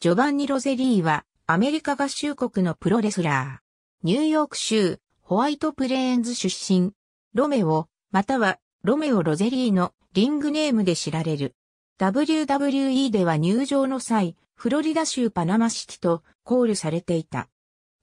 ジョバンニ・ロゼリーは、アメリカ合衆国のプロレスラー。ニューヨーク州、ホワイトプレーンズ出身。ロメオ、または、ロメオ・ロゼリーのリングネームで知られる。WWE では入場の際、フロリダ州パナマシティとコールされていた。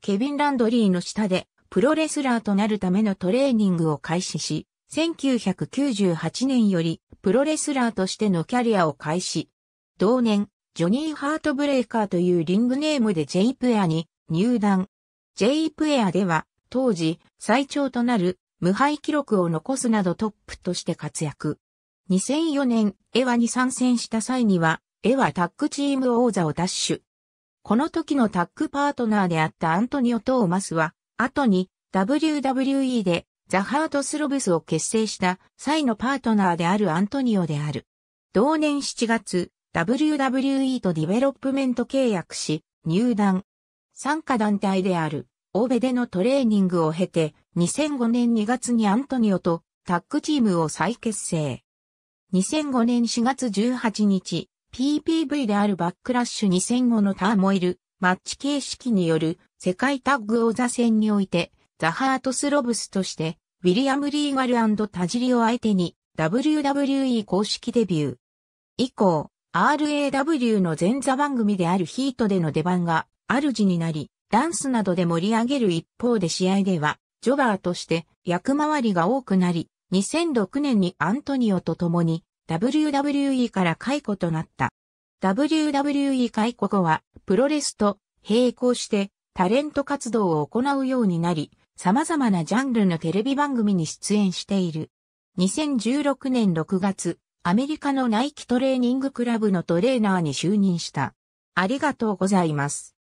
ケビン・ランドリーの下で、プロレスラーとなるためのトレーニングを開始し、1998年より、プロレスラーとしてのキャリアを開始。同年、ジョニー・ハートブレイカーというリングネームで J プエアに入団。J プエアでは当時最長となる無敗記録を残すなどトップとして活躍。2004年エワに参戦した際にはエワタッグチーム王座を奪取。この時のタッグパートナーであったアントニオ・トーマスは後に WWE でザ・ハートスロブスを結成した際のパートナーであるアントニオである。同年7月、WWE とディベロップメント契約し、入団。参加団体である、欧米でのトレーニングを経て、2005年2月にアントニオとタッグチームを再結成。2005年4月18日、PPV であるバックラッシュ2005のターモイル、マッチ形式による世界タッグ王座戦において、ザ・ハートスロブスとして、ウィリアム・リーガルタジリを相手に WWE 公式デビュー。以降、RAW の前座番組であるヒートでの出番が主になり、ダンスなどで盛り上げる一方で試合では、ジョバーとして役回りが多くなり、2006年にアントニオと共に WWE から解雇となった。WWE 解雇後はプロレスと並行してタレント活動を行うようになり、様々なジャンルのテレビ番組に出演している。2016年6月、アメリカのナイキトレーニングクラブのトレーナーに就任した。ありがとうございます。